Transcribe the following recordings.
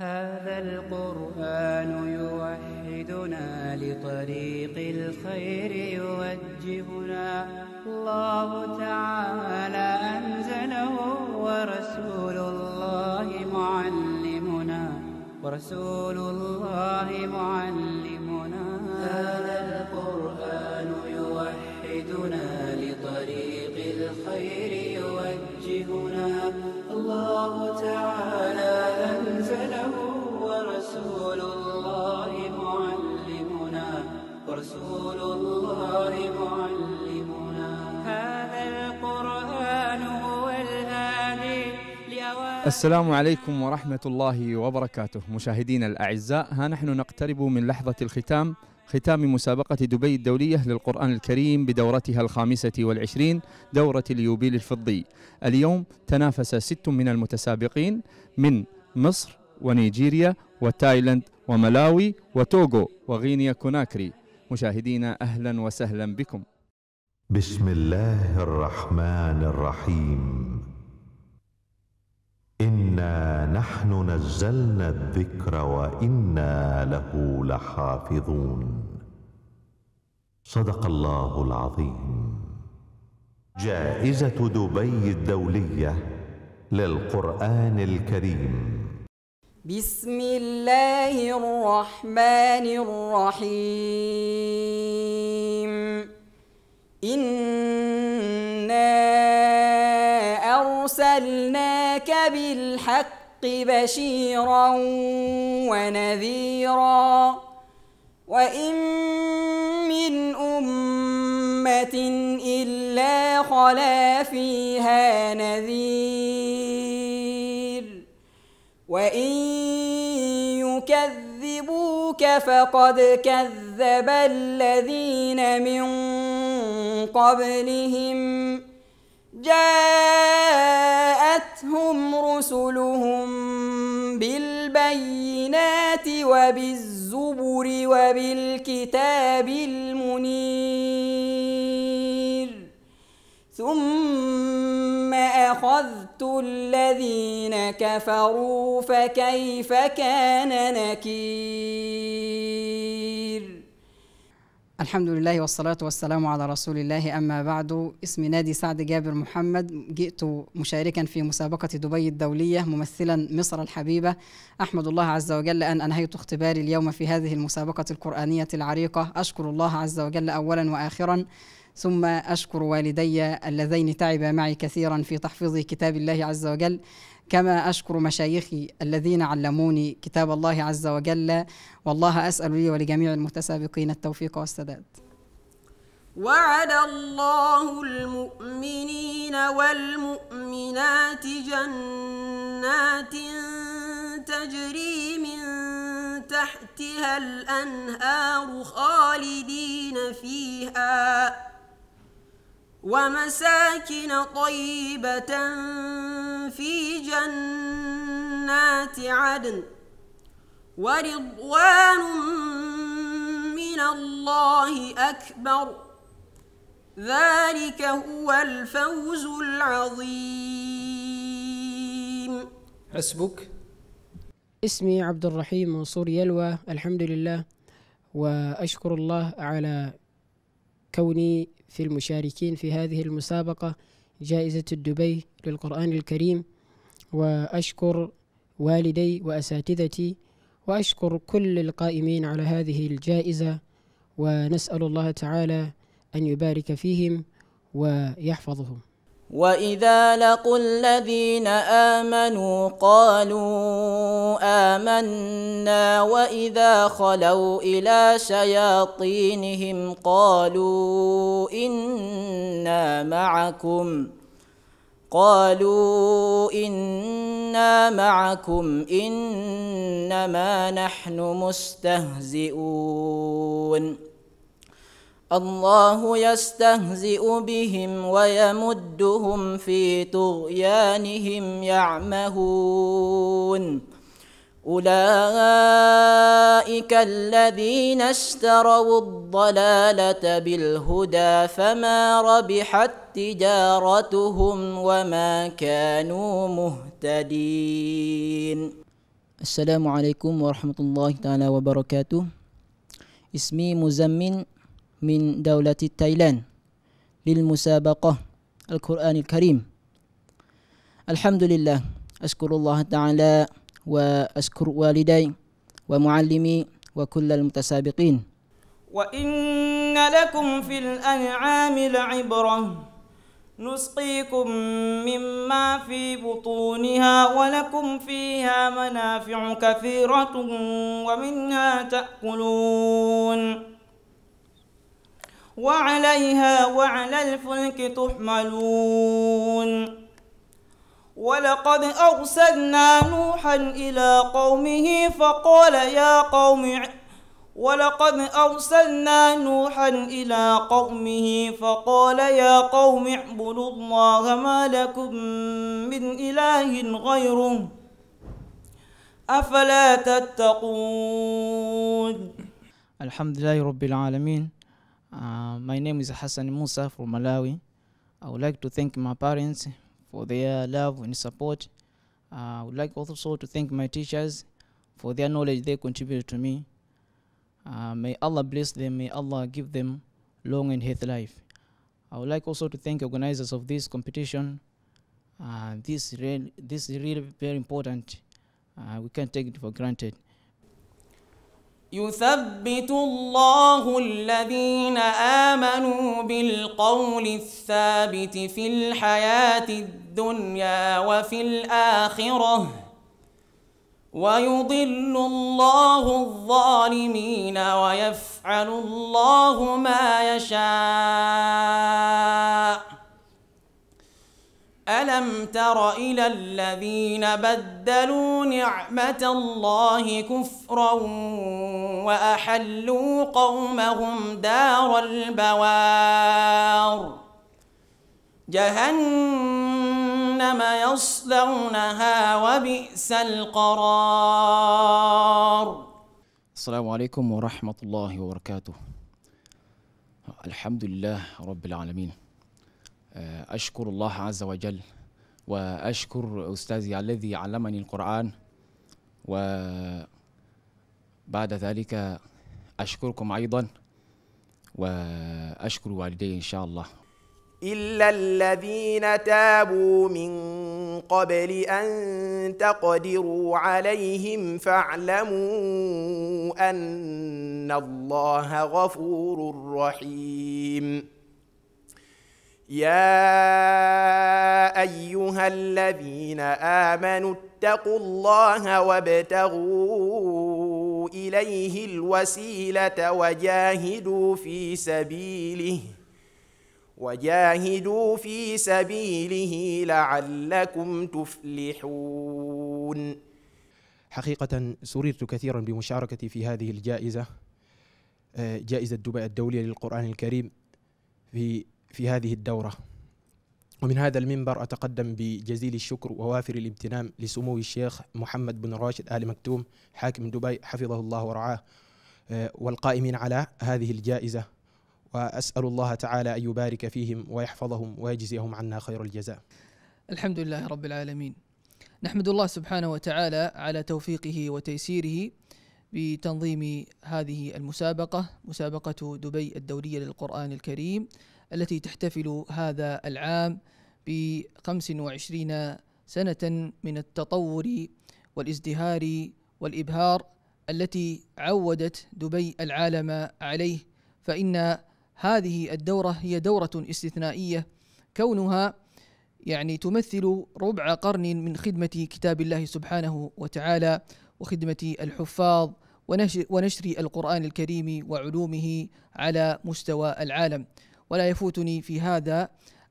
هذا القرآن يوحدنا لطريق الخير يوجهنا الله تعالى أنزله ورسول الله معلمنا ورسول الله معلمنا هذا القرآن يوحدنا لطريق الخير السلام عليكم ورحمة الله وبركاته مشاهدينا الأعزاء ها نحن نقترب من لحظة الختام ختام مسابقة دبي الدولية للقرآن الكريم بدورتها الخامسة والعشرين دورة اليوبيل الفضي اليوم تنافس ست من المتسابقين من مصر ونيجيريا وتايلاند وملاوي وتوغو وغينيا كوناكري مشاهدينا أهلا وسهلا بكم بسم الله الرحمن الرحيم انا نحن نزلنا الذكر وانا له لحافظون صدق الله العظيم جائزه دبي الدوليه للقران الكريم بسم الله الرحمن الرحيم أرسلناك بالحق بشيرا ونذيرا وإن من أمة إلا خلا فيها نذير وإن يكذبوك فقد كذب الذين من قبلهم جاءتهم رسلهم بالبينات وبالزبر وبالكتاب المنير ثم أخذت الذين كفروا فكيف كان نكير الحمد لله والصلاة والسلام على رسول الله أما بعد اسمي نادي سعد جابر محمد جئت مشاركا في مسابقة دبي الدولية ممثلا مصر الحبيبة أحمد الله عز وجل أن أنهيت اختباري اليوم في هذه المسابقة القرآنية العريقة أشكر الله عز وجل أولا وآخرا ثم أشكر والدي اللذين تعبا معي كثيرا في تحفيظ كتاب الله عز وجل كما أشكر مشايخي الذين علموني كتاب الله عز وجل والله أسأل لي ولجميع المتسابقين التوفيق والسداد وعد الله المؤمنين والمؤمنات جنات تجري من تحتها الأنهار خالدين فيها ومساكن طيبة في جنات عدن ورضوان من الله أكبر ذلك هو الفوز العظيم حسبك اسمي عبد الرحيم منصور يلوى الحمد لله وأشكر الله على كوني في المشاركين في هذه المسابقة جائزة الدبي للقرآن الكريم وأشكر والدي وأساتذتي وأشكر كل القائمين على هذه الجائزة ونسأل الله تعالى أن يبارك فيهم ويحفظهم واذا لقوا الذين امنوا قالوا امنا واذا خلوا الى شياطينهم قالوا انا معكم قالوا انا معكم انما نحن مستهزئون الله يستهزئ بهم ويمدهم في طغيانهم يعمهون أولئك الذين اشتروا الضلالة بالهدى فما ربحت تجارتهم وما كانوا مهتدين السلام عليكم ورحمة الله تعالى وبركاته اسمي مزمن من دولة تايلاند للمسابقة القرآن الكريم الحمد لله أشكر الله تعالى وأشكر والدي ومعلمي وكل المتسابقين وإن لكم في الأنعام لعبرة نسقيكم مما في بطونها ولكم فيها منافع كثيرة ومنها تأكلون وعليها وعلى الفلك تحملون ولقد أرسلنا نوحا إلى قومه فقال يا قوم ولقد أرسلنا نوحا إلى قومه فقال يا قوم اعبدوا الله ما لكم من إله غيره أفلا تتقون الحمد لله رب العالمين Uh, my name is Hassan Musa from Malawi. I would like to thank my parents for their love and support. Uh, I would like also to thank my teachers for their knowledge they contributed to me. Uh, may Allah bless them. May Allah give them long and healthy life. I would like also to thank organizers of this competition. Uh, this, real, this is really very important. Uh, we can't take it for granted. يثبت الله الذين امنوا بالقول الثابت في الحياه الدنيا وفي الاخره ويضل الله الظالمين ويفعل الله ما يشاء ألم تر إلى الذين بدلوا نعمة الله كفرا وأحلوا قومهم دار البوار جهنم يصلونها وبئس القرار السلام عليكم ورحمة الله وبركاته الحمد لله رب العالمين آه، أشكر الله عز وجل وأشكر أستاذي الذي علمني القرآن و بعد ذلك أشكركم أيضا وأشكر والدي إن شاء الله إلا الذين تابوا من قبل أن تقدروا عليهم فاعلموا أن الله غفور رحيم يا أيها الذين آمنوا اتقوا الله وابتغوا اليه الوسيله وجاهدوا في سبيله وجاهدوا في سبيله لعلكم تفلحون حقيقه سررت كثيرا بمشاركتي في هذه الجائزه آه، جائزه دبي الدوليه للقران الكريم في في هذه الدوره ومن هذا المنبر أتقدم بجزيل الشكر ووافر الامتنان لسمو الشيخ محمد بن راشد آل مكتوم حاكم دبي حفظه الله ورعاه آه، والقائمين على هذه الجائزة وأسأل الله تعالى أن يبارك فيهم ويحفظهم ويجزيهم عنا خير الجزاء الحمد لله رب العالمين نحمد الله سبحانه وتعالى على توفيقه وتيسيره بتنظيم هذه المسابقة مسابقة دبي الدولية للقرآن الكريم التي تحتفل هذا العام ب 25 سنة من التطور والازدهار والإبهار التي عودت دبي العالم عليه فإن هذه الدورة هي دورة استثنائية كونها يعني تمثل ربع قرن من خدمة كتاب الله سبحانه وتعالى وخدمة الحفاظ ونشر, ونشر القرآن الكريم وعلومه على مستوى العالم ولا يفوتني في هذا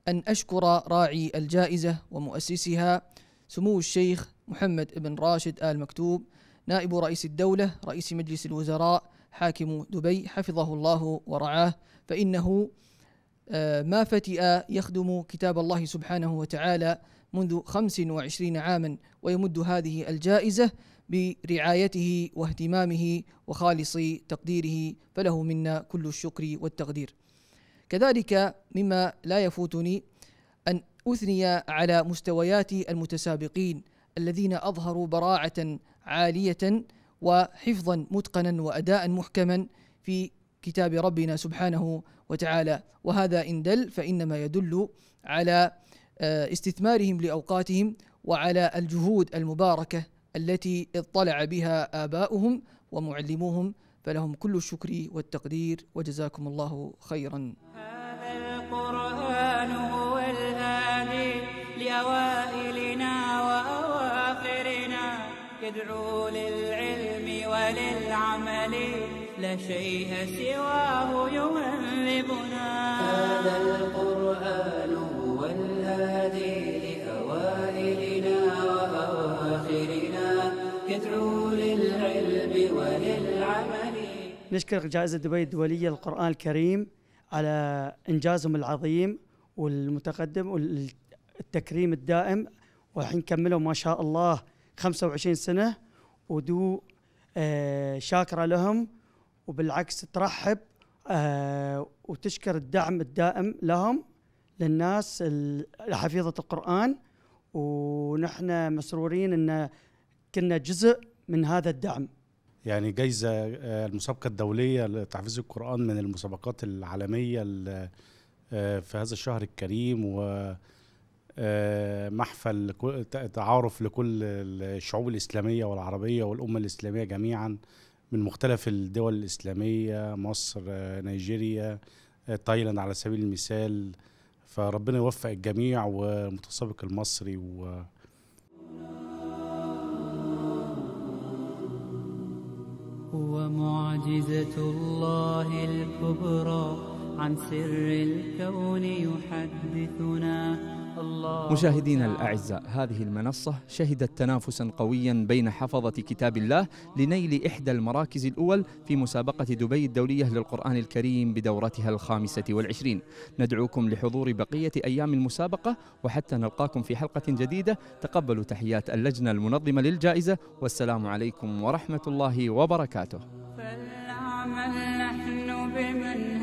أن أشكر راعي الجائزة ومؤسسها سمو الشيخ محمد بن راشد آل مكتوب نائب رئيس الدولة رئيس مجلس الوزراء حاكم دبي حفظه الله ورعاه فإنه آه، ما فتئ يخدم كتاب الله سبحانه وتعالى منذ 25 عاما ويمد هذه الجائزة برعايته واهتمامه وخالص تقديره فله منا كل الشكر والتقدير كذلك مما لا يفوتني أن أثني على مستويات المتسابقين الذين أظهروا براعة عالية وحفظا متقنا وأداء محكما في كتاب ربنا سبحانه وتعالى وهذا إن دل فإنما يدل على آه، استثمارهم لأوقاتهم وعلى الجهود المباركة التي اطلع بها آباؤهم ومعلموهم فلهم كل الشكر والتقدير وجزاكم الله خيرا القرآن هو الهادي لأوائلنا وأواخرنا يدعو للعلم وللعمل لا شيء سواه يهذبنا هذا القرآن هو الهادي لأوائلنا وأواخرنا يدعو للعلم وللعمل نشكر جائزة دبي الدولية للقرآن الكريم على انجازهم العظيم والمتقدم والتكريم الدائم والحين كملوا ما شاء الله 25 سنه ودو آه، شاكره لهم وبالعكس ترحب آه، وتشكر الدعم الدائم لهم للناس لحفيظه القران ونحن مسرورين ان كنا جزء من هذا الدعم يعني جايزه آه، المسابقه الدوليه لتحفيظ القران من المسابقات العالميه آه، في هذا الشهر الكريم و آه، محفل تعارف لكل الشعوب الاسلاميه والعربيه والامه الاسلاميه جميعا من مختلف الدول الاسلاميه مصر نيجيريا تايلاند على سبيل المثال فربنا يوفق الجميع ومتسابق المصري و ومعجزة الله الكبرى عن سر الكون يحدثنا مشاهدينا الأعزاء هذه المنصة شهدت تنافسا قويا بين حفظة كتاب الله لنيل إحدى المراكز الأول في مسابقة دبي الدولية للقرآن الكريم بدورتها الخامسة والعشرين ندعوكم لحضور بقية أيام المسابقة وحتى نلقاكم في حلقة جديدة تقبلوا تحيات اللجنة المنظمة للجائزة والسلام عليكم ورحمة الله وبركاته فلنعمل نحن بمن